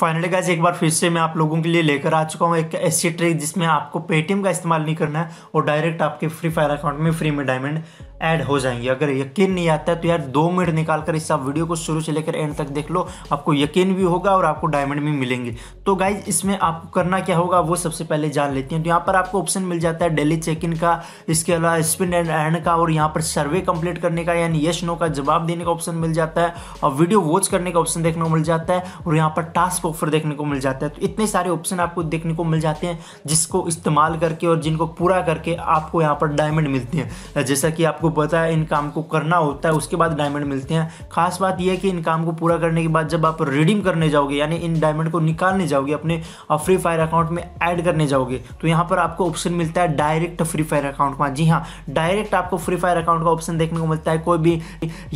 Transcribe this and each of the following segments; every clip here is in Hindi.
फाइनली गाइज एक बार फिर से मैं आप लोगों के लिए लेकर आ चुका हूँ एक ऐसी ट्रिक जिसमें आपको पेटीएम का इस्तेमाल नहीं करना है और डायरेक्ट आपके फ्री फायर अकाउंट में फ्री में डायमंड ऐड हो जाएंगे अगर यकीन नहीं आता है तो यार दो मिनट निकाल कर इस वीडियो को शुरू से लेकर एंड तक देख लो आपको यकीन भी होगा और आपको डायमंड भी मिलेंगे तो गाइज इसमें आपको करना क्या होगा वो सबसे पहले जान लेती हैं तो यहाँ पर आपको ऑप्शन मिल जाता है डेली चेक इन का इसके अलावा स्पिन एंड एंड का और यहाँ पर सर्वे कंप्लीट करने का यानी यश नो का जवाब देने का ऑप्शन मिल जाता है और वीडियो वॉच करने का ऑप्शन देखने को मिल जाता है और यहाँ पर टास्क इसको ऑफर देखने को मिल जाता है तो इतने सारे ऑप्शन आपको देखने को मिल जाते हैं जिसको इस्तेमाल करके और जिनको पूरा करके आपको यहाँ पर डायमंड मिलते हैं जैसा कि आपको पता है इन काम को करना होता है उसके बाद डायमंड मिलते हैं खास बात यह है कि इन काम को पूरा करने के बाद जब आप रिडीम करने जाओगे यानी इन डायमंड को निकालने जाओगे अपने फ्री फायर अकाउंट में ऐड करने जाओगे तो यहाँ पर आपको ऑप्शन मिलता है डायरेक्ट फ्री फायर अकाउंट का जी हाँ डायरेक्ट आपको फ्री फायर अकाउंट का ऑप्शन देखने को मिलता है कोई भी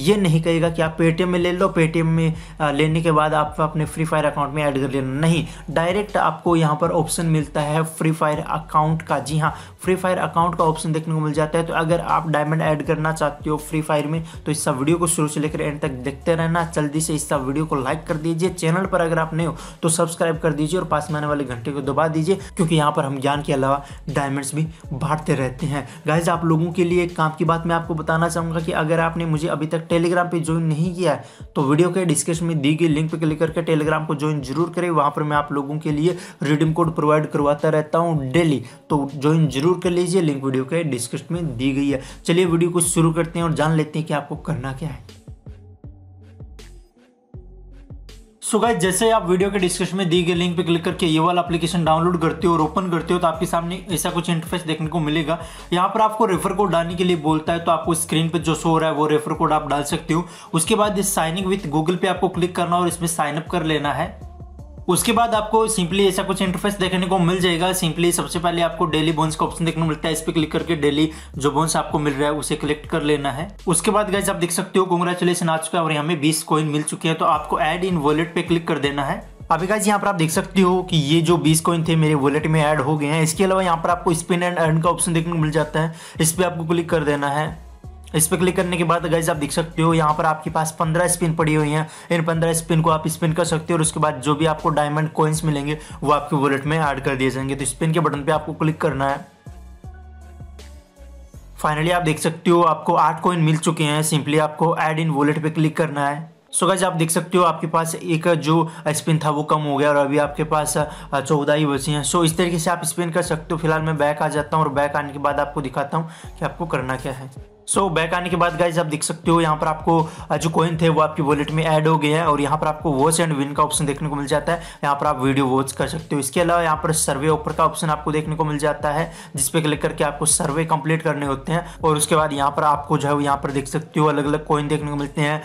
ये नहीं कहेगा कि आप पेटीएम में ले लो पेटीएम में लेने के बाद आप अपने फ्री फायर अकाउंट में ऐड कर लेना नहीं डायरेक्ट आपको यहाँ पर ऑप्शन मिलता है फ्री फायर अकाउंट का जी हाँ फ्री फायर अकाउंट का ऑप्शन देखने को मिल जाता है तो अगर आप डायमंड ऐड करना चाहते हो फ्री फायर में तो इस वीडियो को शुरू से लेकर एंड तक देखते रहना जल्दी से इस वीडियो को लाइक कर दीजिए चैनल पर अगर आप नहीं हो तो सब्सक्राइब कर दीजिए और पास में आने वाले घंटे को दबा दीजिए क्योंकि यहाँ पर हम ज्ञान के अलावा डायमंड्स भी बांटते रहते हैं गाइज आप लोगों के लिए एक काम की बात मैं आपको बताना चाहूँगा कि अगर आपने मुझे अभी तक टेलीग्राम पर ज्वाइन नहीं किया है तो वीडियो के डिस्क्रिप्शन में दी गई लिंक पर क्लिक करके टेलीग्राम को ज्वाइन जरूर करें वहाँ पर मैं आप लोगों के लिए रिडीम कोड प्रोवाइड करवाता रहता हूँ डेली तो ज्वाइन जरूर कर लीजिए लिंक वीडियो के डिस्क्रिप्शन में दी गई है चलिए वीडियो को शुरू करते हैं और जान लेते हैं कि आपको करना क्या है सो so गाइस जैसे आप वीडियो के डिस्क्रिप्शन में दी गई लिंक पे क्लिक करके ये वाला एप्लीकेशन डाउनलोड करते हो और ओपन करते हो तो आपके सामने ऐसा कुछ इंटरफेस देखने को मिलेगा यहाँ पर आपको रेफर कोड डालने के लिए बोलता है तो आपको स्क्रीन पे जो शो हो रहा है वो रेफर कोड आप डाल सकते हो उसके बाद इस साइनिंग विथ गूगल पे आपको क्लिक करना और इसमें साइनअप कर लेना है उसके बाद आपको सिंपली ऐसा कुछ इंटरफेस देखने को मिल जाएगा सिंपली सबसे पहले आपको डेली बोन्स का ऑप्शन देखने को मिलता है इस पर क्लिक करके डेली जो बोन्स आपको मिल रहा है उसे कलेक्ट कर लेना है उसके बाद गैस आप देख सकते हो कॉन्ग्रेचुलेसन आ चुका है और हमें बीस कॉइन मिल चुके हैं तो आपको एड इन वॉलेट पे क्लिक कर देना है अभी गाइज यहाँ पर आप देख सकते हो कि ये जो 20 कॉइन थे मेरे वॉलेट में ऐड हो गए हैं इसके अलावा यहाँ पर आपको स्पिन एंड अर्न का ऑप्शन देखने को मिल जाता है इस पर आपको क्लिक कर देना है इस पर क्लिक करने के बाद गैस आप देख सकते हो यहाँ पर आपके पास पंद्रह स्पिन पड़ी हुई हैं इन पंद्रह स्पिन को आप स्पिन कर सकते हो और उसके बाद जो भी आपको डायमंड कॉइन्स मिलेंगे वो आपके वॉलेट में ऐड कर दिए जाएंगे तो स्पिन के बटन पे आपको क्लिक करना है फाइनली आप देख सकते हो आपको आठ कॉइन मिल चुके हैं सिंपली आपको एड इन वॉलेट पे क्लिक करना है सो so गाइज आप देख सकते हो आपके पास एक जो स्पिन था वो कम हो गया और अभी आपके पास चौदह ही बची हैं सो so, इस तरीके से आप स्पिन कर सकते हो फिलहाल मैं बैक आ जाता हूँ और बैक आने के बाद आपको दिखाता हूँ कि आपको करना क्या है सो बैक आने के बाद गाइज आप देख सकते हो यहाँ पर आपको जो कॉइन थे वो आपकी वॉलेट में ऐड हो गए हैं और यहाँ पर आपको वॉच एंड विन का ऑप्शन देखने को मिल जाता है यहाँ पर आप वीडियो वॉच कर सकते हो इसके अलावा यहाँ पर सर्वे ऊपर का ऑप्शन आपको देखने को मिल जाता है जिसपे क्लिक करके आपको सर्वे कंप्लीट करने होते हैं और उसके बाद यहाँ पर आपको जो है यहाँ पर देख सकते हो अलग अलग कॉइन देखने को मिलते हैं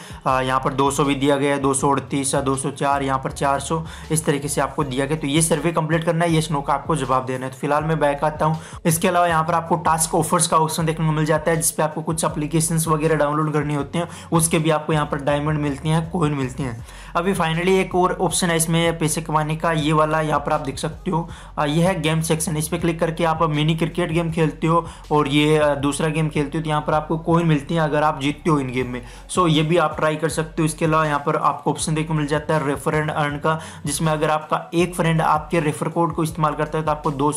यहाँ पर दो भी दिया गया है दो सौ अड़तीस या दो सौ चार यहाँ पर चार सौ इस तरीके से आपको दिया गया तो ये सर्वे कंप्लीट करना है ये स्नो का आपको जवाब देना है तो फिलहाल मैं बैक आता हूँ इसके अलावा यहाँ पर आपको टास्क ऑफर्स का ऑप्शन देखने को मिल जाता है जिसपे आपको कुछ अप्लीकेशन वगैरह डाउनलोड करनी होती हैं उसके भी आपको यहाँ पर डायमंड मिलते हैं कोइन मिलते हैं अभी फाइनली एक और ऑप्शन है इसमें पैसे कमाने का ये वाला यहाँ पर आप देख सकते हो यह है गेम सेक्शन इस पर क्लिक करके आप मिनी क्रिकेट गेम खेलते हो और ये दूसरा गेम खेलते हो तो यहाँ पर आपको कोइन मिलती है अगर आप जीतते हो इन गेम में सो ये भी आप ट्राई कर सकते हो इसके अलावा यहाँ पर आपको ऑप्शन देखने मिल जाता है रेफर एंड अर्न का जिसमें अगर आपका एक फ्रेंड आपके रेफर कोड को इस्तेमाल करता है तो आपको दो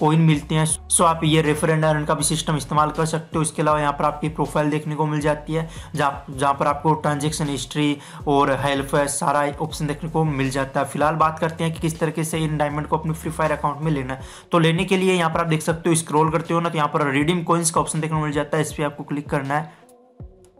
कोइन मिलते हैं सो आप ये रेफर एंड अर्न का भी सिस्टम इस्तेमाल कर सकते हो इसके अलावा यहाँ पर आपकी प्रोफाइल देखने को मिल जाती है जहाँ पर आपको ट्रांजेक्शन हिस्ट्री और और हेल्प सारा ऑप्शन देखने को मिल जाता है फिलहाल बात करते हैं कि किस तरीके से इन डायमंड को अपने फ्री फायर अकाउंट में लेना है तो लेने के लिए यहाँ पर आप देख सकते हो स्क्रॉल करते हो ना तो यहाँ पर रिडीम कोइंस का ऑप्शन देखने को मिल जाता है इस पर आपको क्लिक करना है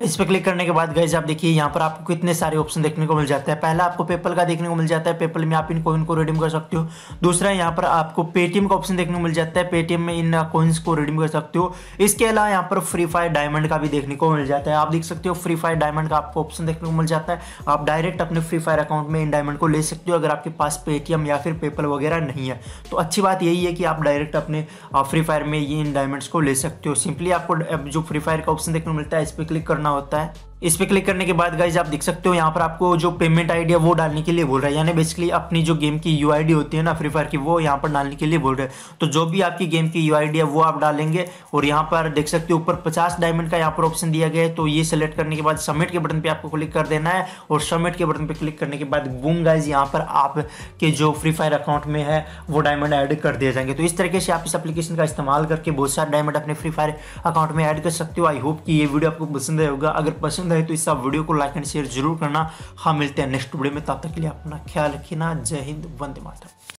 इस पर क्लिक करने के बाद गए आप देखिए यहाँ पर आपको कितने सारे ऑप्शन देखने को मिल जाता है पहला आपको पेपल का देखने को मिल जाता है पेपल में आप इन कोइन को रिडीम कर सकते हो दूसरा यहाँ पर आपको पेटीएम का ऑप्शन देखने को मिल जाता है पेटीएम में इन कोइंस uh, को रिडीम कर सकते हो इसके अलावा यहाँ पर फ्री फायर डायमंड का भी देखने को मिल जाता है आप देख सकते हो फ्री फायर डायमंड का आपको ऑप्शन देखने को मिल जाता है आप डायरेक्ट अपने फ्री फायर अकाउंट में इन डायमंड को ले सकते हो अगर आपके पास पेटीएम या फिर पेपल वगैरह नहीं है तो अच्छी बात यही है कि आप डायरेक्ट अपने फ्री uh, फायर में ये इन डायमंड्स को ले सकते हो सिंपली आपको uh, जो फ्री फायर का ऑप्शन देखने को मिलता है इस पर क्लिक करना करना होता है इस पर क्लिक करने के बाद गाइज आप देख सकते हो यहाँ पर आपको जो पेमेंट आईडी है वो डालने के लिए बोल रहा है यानी बेसिकली अपनी जो गेम की यू होती है ना फ्री फायर की वो यहाँ पर डालने के लिए बोल रहा है तो जो भी आपकी गेम की यू है वो आप डालेंगे और यहाँ पर देख सकते हो ऊपर पचास डायमंड का यहाँ पर ऑप्शन दिया गया है तो ये सिलेक्ट करने के बाद सबमिट के बटन पर आपको क्लिक कर देना है और सबमिट के बटन पर क्लिक करने के बाद बूम गाइज यहाँ पर आपके जो फ्री फायर अकाउंट में है वो डायमंड ऐड कर दिए जाएंगे तो इस तरीके से आप इस अपलीकेशन का इस्तेमाल करके बहुत सारे डायमंड अपने फ्री फायर अकाउंट में ऐड कर सकते हो आई होप कि ये वीडियो आपको पसंद आएगा अगर पसंद पसंद आए तो इस आप वीडियो को लाइक एंड शेयर जरूर करना हाँ मिलते हैं नेक्स्ट वीडियो में तब तक के लिए अपना ख्याल रखना जय हिंद वंदे मातरम